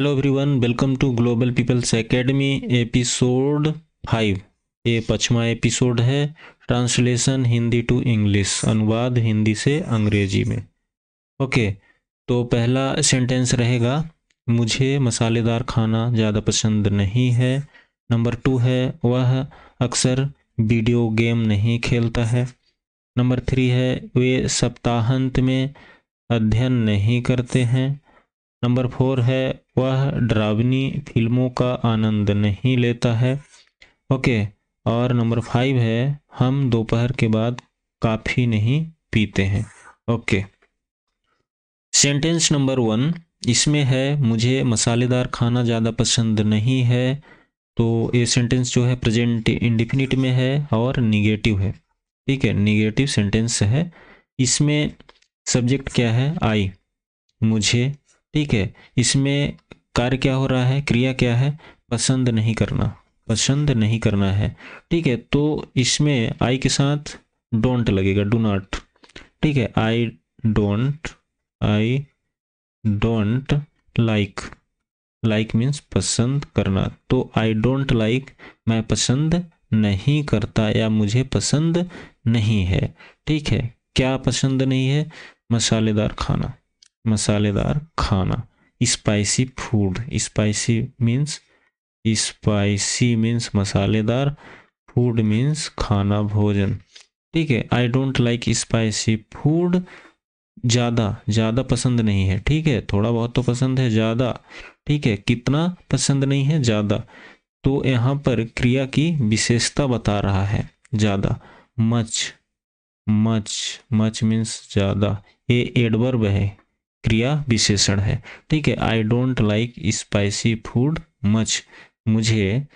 Hello everyone welcome to global peoples academy episode five ये पचवा episode है translation Hindi to English अनुवाद हिंदी से अंग्रेजी में ओके तो पहला सेंटेंस रहेगा मुझे मसालेदार खाना ज़्यादा पसंद नहीं है नंबर टू है वह अक्सर वीडियो गेम नहीं खेलता है नंबर थ्री है वे सप्ताहांत में अध्ययन नहीं करते हैं नंबर फोर है वह ड्रावनी फिल्मों का आनंद नहीं लेता है ओके और नंबर फाइव है हम दोपहर के बाद काफ़ी नहीं पीते हैं ओके सेंटेंस नंबर वन इसमें है मुझे मसालेदार खाना ज़्यादा पसंद नहीं है तो ये सेंटेंस जो है प्रेजेंट इंडिफिनिट में है और निगेटिव है ठीक है निगेटिव सेंटेंस है इसमें सब्जेक्ट क्या है आई मुझे ठीक है इसमें कार्य क्या हो रहा है क्रिया क्या है पसंद नहीं करना पसंद नहीं करना है ठीक है तो इसमें आई के साथ डोंट लगेगा डू नॉट ठीक है I don't I don't like like means पसंद करना तो आई डोंट लाइक मैं पसंद नहीं करता या मुझे पसंद नहीं है ठीक है क्या पसंद नहीं है मसालेदार खाना मसालेदार खाना spicy food spicy means spicy means मसालेदार फूड मीन्स खाना भोजन ठीक है I don't like spicy food ज़्यादा ज़्यादा पसंद नहीं है ठीक है थोड़ा बहुत तो पसंद है ज़्यादा ठीक है कितना पसंद नहीं है ज़्यादा तो यहाँ पर क्रिया की विशेषता बता रहा है ज़्यादा मच मच मच मीन्स ज़्यादा ये एडवर्ब है क्रिया विशेषण है ठीक है I don't like spicy food much मुझे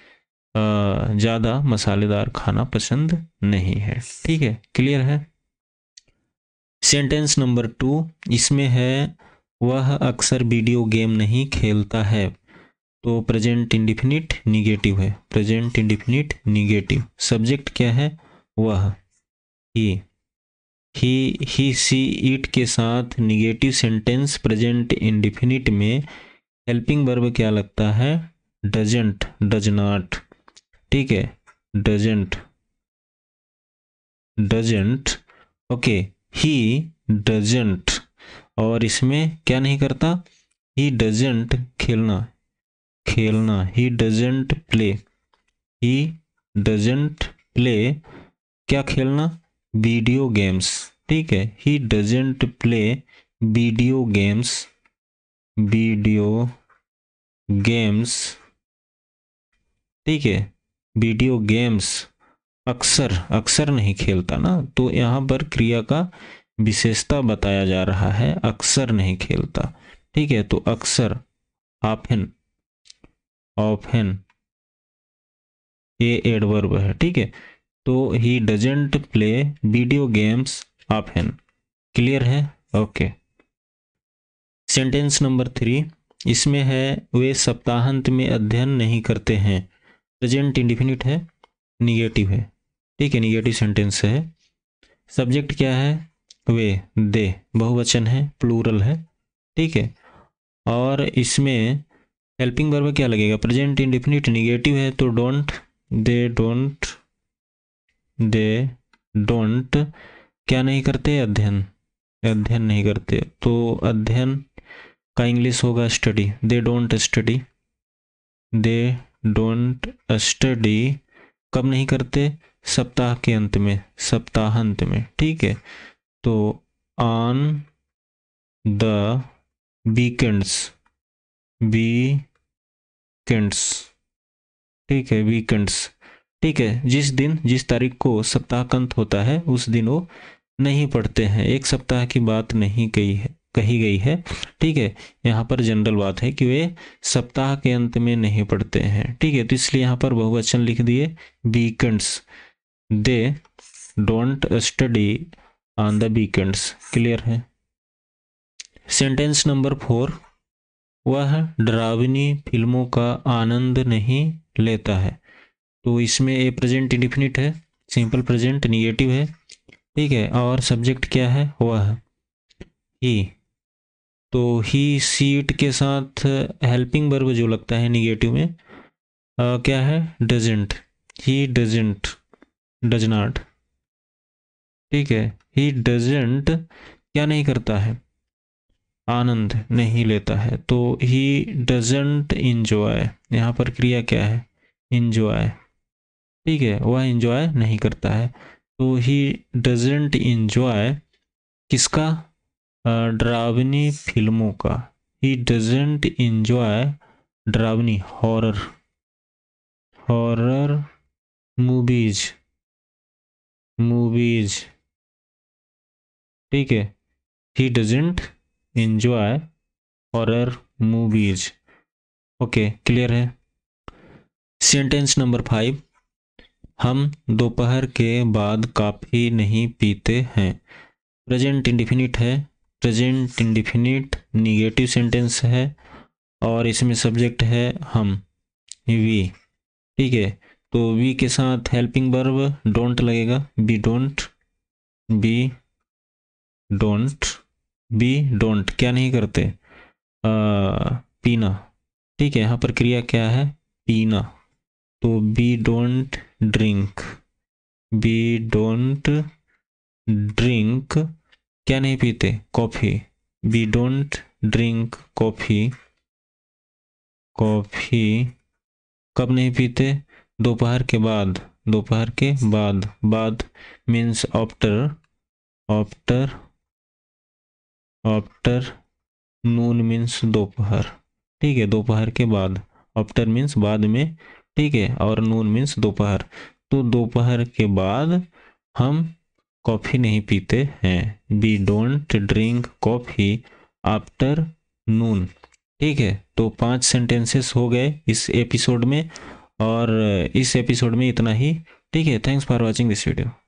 ज़्यादा मसालेदार खाना पसंद नहीं है ठीक है क्लियर है सेंटेंस नंबर टू इसमें है वह अक्सर वीडियो गेम नहीं खेलता है तो प्रेजेंट इंडिफिनिट निगेटिव है प्रेजेंट इंडिफिनिट निगेटिव सब्जेक्ट क्या है वह ही ही ही सी इट के साथ निगेटिव सेंटेंस प्रेजेंट इंडिफिनिट में हेल्पिंग वर्ब क्या लगता है डजेंट डज नाट ठीक है doesn't doesn't okay he doesn't और इसमें क्या नहीं करता ही डजेंट खेलना खेलना he doesn't play he doesn't play क्या खेलना वीडियो गेम्स ठीक है he doesn't play video games video games ठीक है वीडियो गेम्स अक्सर अक्सर नहीं खेलता ना तो यहाँ पर क्रिया का विशेषता बताया जा रहा है अक्सर नहीं खेलता ठीक है तो अक्सर ऑफ ऑफन ये एडवर्ब है ठीक है तो he doesn't play video games ऑफ हैन क्लियर है ओके सेंटेंस नंबर थ्री इसमें है वे सप्ताहांत में अध्ययन नहीं करते हैं प्रेजेंट इंडिफिनिट है निगेटिव है ठीक है निगेटिव सेंटेंस है सब्जेक्ट क्या है वे दे बहुवचन है प्लूरल है ठीक है और इसमें हेल्पिंग वर्ब क्या लगेगा प्रेजेंट इंडिफिनिट निगेटिव है तो don't they don't they don't क्या नहीं करते अध्ययन अध्ययन नहीं करते तो अध्ययन का इंग्लिश होगा study they don't study they don't study कब नहीं करते सप्ताह के अंत में सप्ताहांत में ठीक है तो ऑन द वीकेंड्स वीकेंड्स ठीक है वीकेंड्स ठीक है जिस दिन जिस तारीख को सप्ताह अंत होता है उस दिन वो नहीं पढ़ते हैं एक सप्ताह की बात नहीं कही है कही गई है ठीक है यहाँ पर जनरल बात है कि वे सप्ताह के अंत में नहीं पढ़ते हैं ठीक है तो इसलिए यहाँ पर बहुवचन लिख दिए weekends they don't study on the weekends clear है सेंटेंस नंबर फोर वह डरावनी फिल्मों का आनंद नहीं लेता है तो इसमें ए प्रेजेंट इंडिफिनिट है सिंपल प्रेजेंट निगेटिव है ठीक है और सब्जेक्ट क्या है हुआ है ही e. तो ही सीट के साथ हेल्पिंग बर्ब जो लगता है निगेटिव में आ, क्या है doesn't he doesn't does not ठीक है ही डजेंट क्या नहीं करता है आनंद नहीं लेता है तो ही डजेंट इंजॉय यहाँ पर क्रिया क्या है इंजॉय ठीक है वह इंजॉय नहीं करता है तो ही डजेंट इंजॉय किसका ड्रावनी फिल्मों का ही डजेंट इंजॉय ड्रावनी हॉरर हॉरर मूवीज मूवीज ठीक है he doesn't enjoy horror movies okay clear है सेंटेंस नंबर फाइव हम दोपहर के बाद काफ़ी नहीं पीते हैं प्रेजेंट इंडिफिनिट है प्रेजेंट इंडिफिनिट निगेटिव सेंटेंस है और इसमें सब्जेक्ट है हम वी ठीक है तो वी के साथ हेल्पिंग बर्ब डोंट लगेगा we don't we don't we don't क्या नहीं करते आ, पीना ठीक है यहाँ पर क्रिया क्या है पीना तो we don't drink we don't drink क्या नहीं पीते coffee we don't drink coffee coffee कब नहीं पीते दोपहर के बाद दोपहर के बाद बाद means after after afternoon means दोपहर ठीक है दोपहर के बाद आफ्टर मीन्स बाद में ठीक है और नून मीन्स दोपहर तो दोपहर के बाद हम कॉफ़ी नहीं पीते हैं we don't drink coffee afternoon ठीक है तो पांच सेंटेंसेस हो गए इस एपिसोड में और इस एपिसोड में इतना ही ठीक है thanks for watching this video